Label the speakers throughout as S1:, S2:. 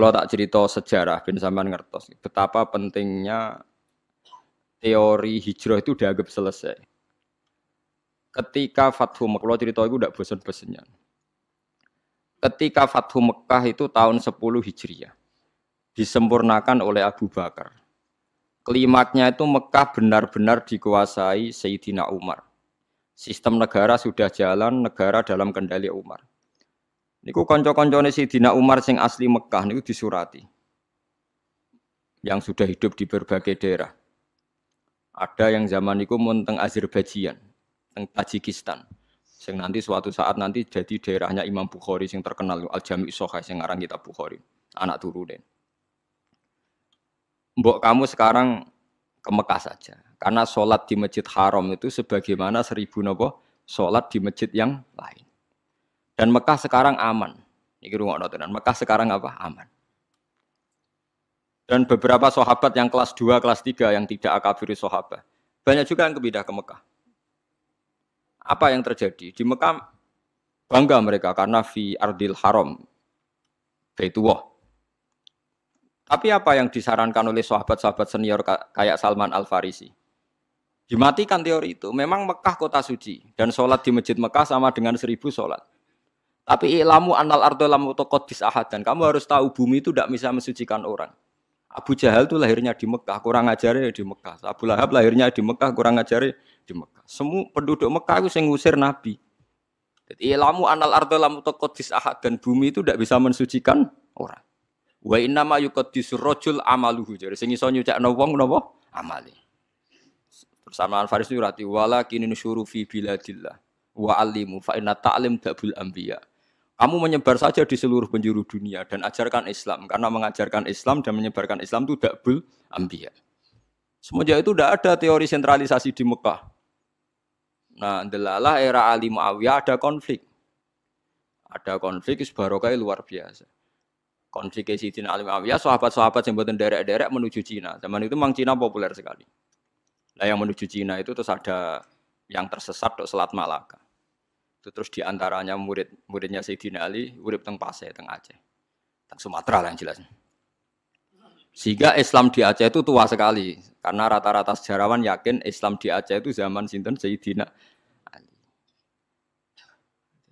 S1: Kalau tak cerita sejarah, bin sampean ngertos betapa pentingnya teori hijrah itu dianggap selesai. Ketika Fathu Mekah, kalau cerita itu tidak bosan-bosannya. Ketika Fathu Mekah itu tahun 10 Hijriah, disempurnakan oleh Abu Bakar. Klimaknya itu Mekah benar-benar dikuasai Sayyidina Umar. Sistem negara sudah jalan, negara dalam kendali Umar Niku konco si Dina Umar sing asli Mekah niku disurati. Yang sudah hidup di berbagai daerah. Ada yang zaman niku mun teng Azerbaijan, teng Tajikistan. Sing nanti suatu saat nanti jadi daerahnya Imam Bukhari sing terkenal Al Jami' Sahih sing ngarang kitab Bukhari, anak turunin. Mbok kamu sekarang ke Mekah saja. Karena sholat di Masjid Haram itu sebagaimana seribu nopo sholat di masjid yang lain. Dan Mekah sekarang aman. Ini rumah dan Mekah sekarang apa? Aman. Dan beberapa sahabat yang kelas 2, kelas 3 yang tidak akabiri sahabat. Banyak juga yang kepindah ke Mekah. Apa yang terjadi? Di Mekah bangga mereka karena fi ardil haram. Baitullah. Tapi apa yang disarankan oleh sahabat-sahabat senior kayak Salman Al-Farisi? Dimatikan teori itu. Memang Mekah kota suci. Dan sholat di masjid Mekah sama dengan seribu sholat. Tapi ilamu anal ardo lamu tokot bisahat dan kamu harus tahu bumi itu tidak bisa mensucikan orang. Abu Jahal itu lahirnya di Mekah, kurang ajarnya di Mekah. Abu Lahab lahirnya di Mekah, kurang ajarnya di Mekah. Semua penduduk Mekah itu yang ngusir Nabi. Jadi ilamu anal ardo lamu tokot bisahat dan bumi itu tidak bisa mensucikan orang. Wa inna ma yuqaddisu rajul amaluhu. Jadi sing iso nyucakno wong napa? Amale. Persamaan Faris itu rati wala kini nusyuru fi biladillah wa alimu fa inna ta'lim dabul anbiya kamu menyebar saja di seluruh penjuru dunia dan ajarkan Islam karena mengajarkan Islam dan menyebarkan Islam itu dakbul ambia Semenjak itu tidak ada teori sentralisasi di Mekah. Nah, adalah era Ali Muawiyah ada konflik. Ada konflik barokai luar biasa. Konflik Sidin Ali Muawiyah, sahabat-sahabat yang buatan derek-derek menuju Cina. Zaman itu memang Cina populer sekali. Nah, yang menuju Cina itu terus ada yang tersesat ke Selat Malaka. Itu terus diantaranya murid muridnya Sayyidina Ali murid teng Pasai, teng Aceh, teng Sumatera lah yang jelas. Sehingga Islam di Aceh itu tua sekali karena rata-rata sejarawan yakin Islam di Aceh itu zaman sinten Sayyidina Ali.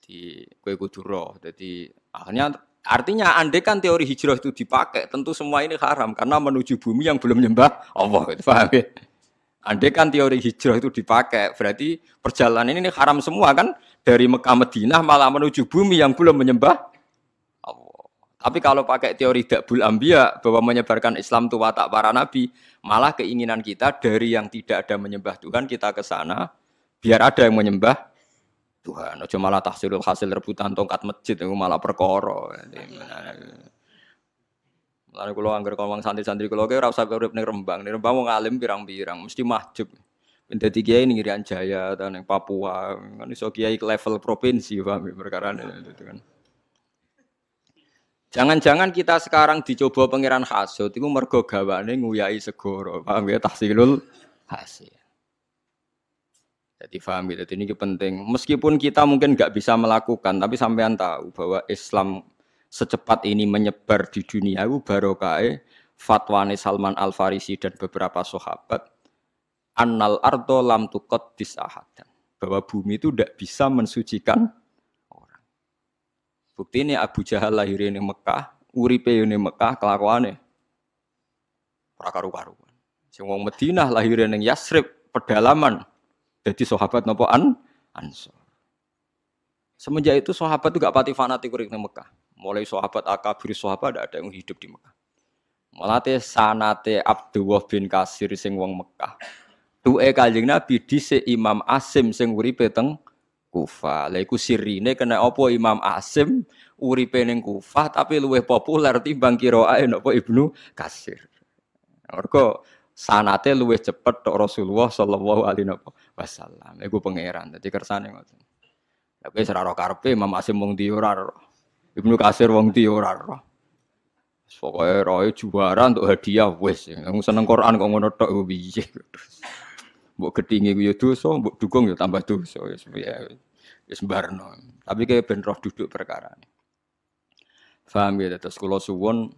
S1: Jadi kue kuduro, jadi akhirnya Artinya andai kan teori hijrah itu dipakai, tentu semua ini haram karena menuju bumi yang belum nyembah Allah. Itu paham ya? Andai kan teori hijrah itu dipakai, berarti perjalanan ini haram semua kan? dari Mekah Madinah malah menuju bumi yang belum menyembah Allah. Tapi kalau pakai teori Dakbul Ambia bahwa menyebarkan Islam itu watak para nabi, malah keinginan kita dari yang tidak ada menyembah Tuhan kita ke sana biar ada yang menyembah Tuhan. Ojo malah tahsilul hasil rebutan tongkat masjid itu malah perkoro. Lalu kalau anggar kalau santri-santri kalau kayak rasa gue rembang, nih rembang mau ngalim pirang-pirang, mesti mahjub menjadi kiai ini Rian Jaya dan yang Papua, kan iso kiai level provinsi paham perkara iya. itu kan. Jangan-jangan kita sekarang dicoba pangeran hasud itu mergo gawane nguyai segoro. Paham ya tahsilul hasil. Jadi paham gitu, ini penting. Meskipun kita mungkin nggak bisa melakukan, tapi sampean tahu bahwa Islam secepat ini menyebar di dunia itu barokai e fatwane Salman Al Farisi dan beberapa sahabat annal ardo lam tukot disahadan. Bahwa bumi itu tidak bisa mensucikan hmm. orang. Bukti ini Abu Jahal di Mekah, uripe ini ya Mekah, kelakuannya. Prakaru-karuan. Sing wong Madinah lahir ning Yasrib, pedalaman. Jadi sahabat nopo an Ansor. Semenjak itu sahabat itu gak pati fanatik kurik di Mekah. Mulai sahabat akabir sahabat ada yang hidup di Mekah. Malah sanate Abdullah bin Kasir sing wong Mekah Duwe Kanjeng Nabi se Imam Asim sing uripe teng Kufa. Lha sirine kena opo Imam Asim uripe ning Kufa tapi luwih populer timbang kiroae napa Ibnu Kasir. Mergo sanate luwih cepet tok Rasulullah sallallahu alaihi wasallam. Iku pangeran. Dadi kersane ngoten. Tapi seraro karpe Imam Asim wong di Ibnu Kasir wong di ora Pokoknya roy juara untuk hadiah wes. Yang seneng Quran kok ngono tok piye ketinggi gedinge yo ya dosa, mbok dukung ya tambah dosa. so ya wis ya. ya barno. Tapi kayak ben duduk perkara. Faham ya terus kalau suwon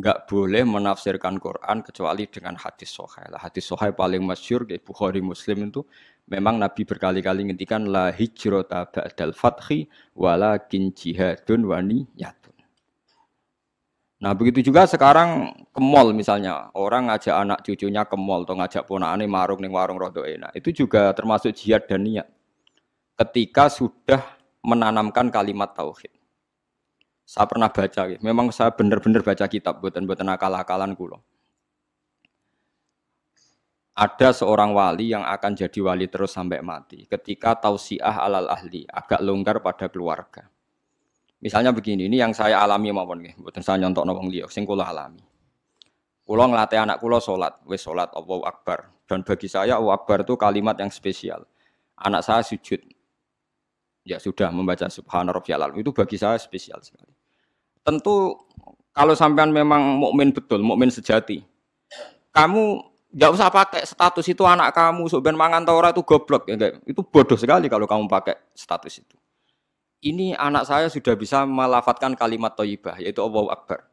S1: nggak boleh menafsirkan Quran kecuali dengan hadis sohai. Lah, hadis sohai paling masyur di Bukhari Muslim itu memang Nabi berkali-kali ngintikan la hijrota ba'dal fathi walakin jihadun wani yat. Nah begitu juga sekarang ke mall misalnya orang ngajak anak cucunya ke mall atau ngajak ponakane marung nih warung rodo enak itu juga termasuk jihad dan niat ketika sudah menanamkan kalimat tauhid. Saya pernah baca, memang saya benar-benar baca kitab buatan buatan akal-akalan kulo. Ada seorang wali yang akan jadi wali terus sampai mati. Ketika tausiah alal ahli agak longgar pada keluarga Misalnya begini, ini yang saya alami maupun nggih, mboten saya nyontok wong liya, sing kula alami. Kula nglatih anak kula salat, wis salat Allahu Akbar. Dan bagi saya Allahu Akbar itu kalimat yang spesial. Anak saya sujud. Ya sudah membaca subhana rabbiyal Itu bagi saya spesial sekali. Tentu kalau sampean memang mukmin betul, mukmin sejati. Kamu nggak usah pakai status itu anak kamu, ben mangan taura itu goblok ya, Itu bodoh sekali kalau kamu pakai status itu ini anak saya sudah bisa melafatkan kalimat toyibah, yaitu Allahu Akbar.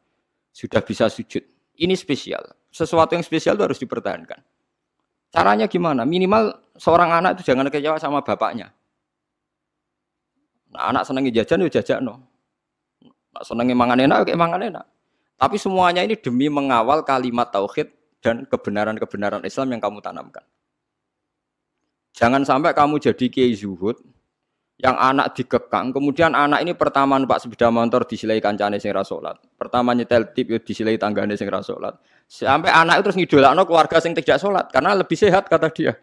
S1: Sudah bisa sujud. Ini spesial. Sesuatu yang spesial itu harus dipertahankan. Caranya gimana? Minimal seorang anak itu jangan kecewa sama bapaknya. Nah, anak senangnya jajan, ya jajan no. Nah, senangnya mangan enak, ya mangan enak. Tapi semuanya ini demi mengawal kalimat tauhid dan kebenaran-kebenaran Islam yang kamu tanamkan. Jangan sampai kamu jadi kiai zuhud, yang anak dikekang, kemudian anak ini pertama numpak sepeda motor disilai kancane sing ra Pertama nyetel tip yo disilai tanggane sing ra Sampai anak itu terus ngidolakno keluarga sing tidak sholat karena lebih sehat kata dia.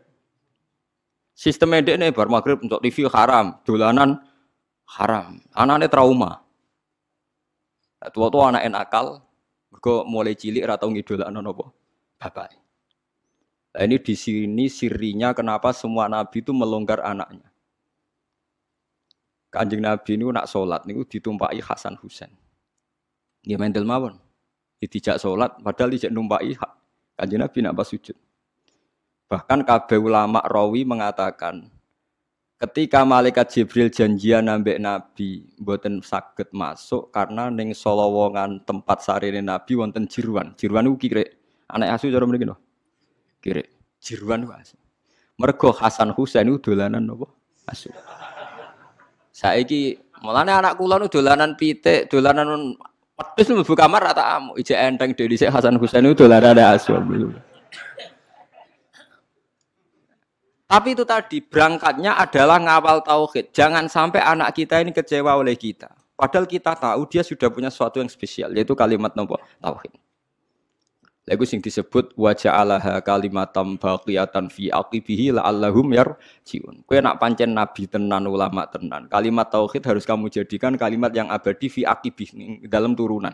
S1: Sistem ini bar maghrib untuk TV haram, dolanan haram. Anaknya trauma. Nah, tua-tua anak nakal, gue mulai cilik atau tau ngidolakno nopo bapak. Nah, ini di sini sirinya kenapa semua nabi itu melonggar anaknya. Kanjeng Nabi niku nak salat niku ditumpaki Hasan Husain. Nggih mendel mawon. Ditijak sholat padahal dijak numpaki Kanjeng Nabi nak pas sujud. Bahkan kabeh ulama rawi mengatakan ketika malaikat Jibril janjian ambek Nabi mboten saged masuk karena ning solowongan tempat sarine Nabi wonten jiruan. Jiruan niku kire. Anak asu cara mriki lho. Kire. Jiruan niku asu. Mergo Hasan Husain itu dolanan napa? Asu. Saiki mulane anak kula nu dolanan pitik, dolanan pedes mlebu kamar rata amu. Ije enteng dhewe dhisik Hasan Husain itu dolanan ada asu. Tapi itu tadi berangkatnya adalah ngawal tauhid. Jangan sampai anak kita ini kecewa oleh kita. Padahal kita tahu dia sudah punya sesuatu yang spesial yaitu kalimat nopo tauhid. Lagu sing disebut wajah kalimat tambah baqiyatan fi aqibihi la'allahum yarjiun. Kowe nak pancen nabi tenan ulama tenan. Kalimat tauhid harus kamu jadikan kalimat yang abadi fi aqibih dalam turunan.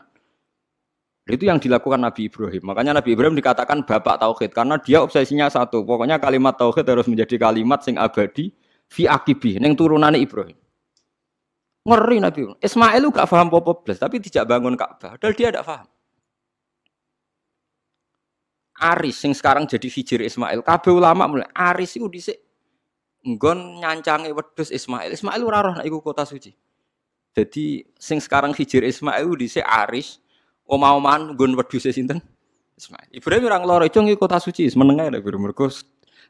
S1: Itu yang dilakukan Nabi Ibrahim. Makanya Nabi Ibrahim dikatakan bapak tauhid karena dia obsesinya satu. Pokoknya kalimat tauhid harus menjadi kalimat sing abadi fi aqibih ning turunane Ibrahim. Ngeri Nabi Ibrahim. Ismail gak paham popo blas tapi tidak bangun Ka'bah. Padahal dia tidak paham. Aris sing sekarang jadi Hijir Ismail. Kabeh ulama mulai Aris iku dhisik nggon nyancange wedhus Ismail. Ismail ora roh nek iku kota suci. Jadi sing sekarang Hijir Ismail dhisik Aris omah-omahan nggon wedhus sinten? Ismail. Ibrahim orang loro itu ngi kota suci, menengah nek biru mergo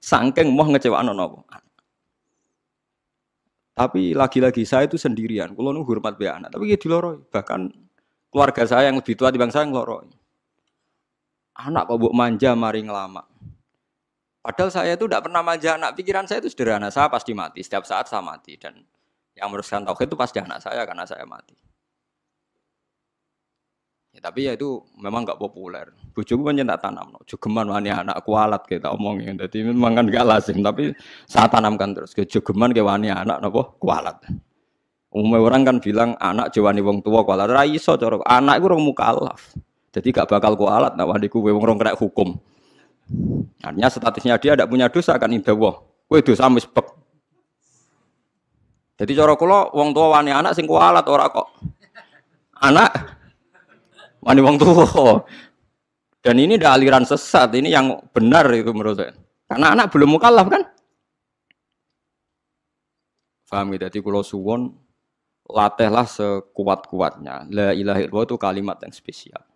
S1: sangkeng mau ngecewakan napa. Tapi lagi-lagi saya itu sendirian, kalau nu hormat be anak, tapi dia diloroi. Bahkan keluarga saya yang lebih tua di bangsa yang loroi anak kok buk manja mari ngelama. Padahal saya itu tidak pernah manja anak. Pikiran saya itu sederhana. Saya pasti mati. Setiap saat saya mati. Dan yang meneruskan tauhid itu pasti anak saya karena saya mati. Ya, tapi ya itu memang nggak populer. Bujuku kan tak tanam. No. Jogeman wani anak kualat kita omongin. Jadi memang kan nggak lazim. Tapi saya tanamkan terus. Jogeman ke wani anak boh, kualat. Umumnya orang kan bilang anak jiwani wong tua kualat. Raiso corok. Anak itu orang mukalaf. Jadi gak bakal ku alat nah wani kuwe wong rong hukum. Artinya statusnya dia tidak punya dosa kan indah wah. Kowe dosa mispek. Jadi cara kula wong tua wani anak sing ku alat ora kok. Anak wani wong tua. Dan ini ada aliran sesat, ini yang benar itu menurut saya. Karena anak belum mukallaf kan? Faham gitu, jadi kalau suwon latihlah sekuat-kuatnya. La ilaha illallah itu kalimat yang spesial.